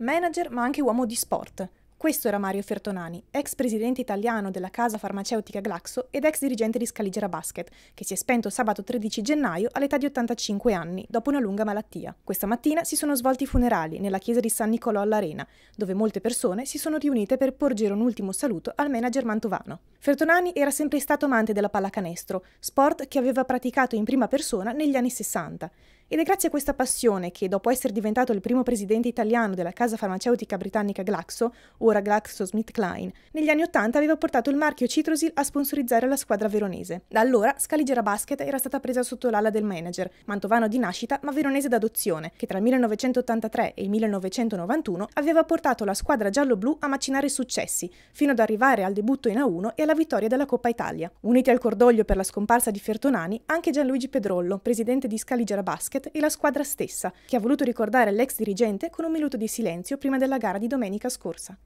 Manager ma anche uomo di sport. Questo era Mario Fertonani, ex presidente italiano della casa farmaceutica Glaxo ed ex dirigente di Scaligera Basket, che si è spento sabato 13 gennaio all'età di 85 anni, dopo una lunga malattia. Questa mattina si sono svolti i funerali nella chiesa di San Nicolò all'Arena, dove molte persone si sono riunite per porgere un ultimo saluto al manager mantovano. Fertonani era sempre stato amante della pallacanestro, sport che aveva praticato in prima persona negli anni 60. Ed è grazie a questa passione che, dopo essere diventato il primo presidente italiano della casa farmaceutica britannica Glaxo, ora GlaxoSmithKline, negli anni Ottanta aveva portato il marchio Citrosil a sponsorizzare la squadra veronese. Da allora Scaligera Basket era stata presa sotto l'ala del manager, mantovano di nascita ma veronese d'adozione, che tra il 1983 e il 1991 aveva portato la squadra giallo-blu a macinare successi, fino ad arrivare al debutto in A1 e alla vittoria della Coppa Italia. Uniti al cordoglio per la scomparsa di Fertonani, anche Gianluigi Pedrollo, presidente di Scaligera Basket, basket e la squadra stessa, che ha voluto ricordare l'ex dirigente con un minuto di silenzio prima della gara di domenica scorsa.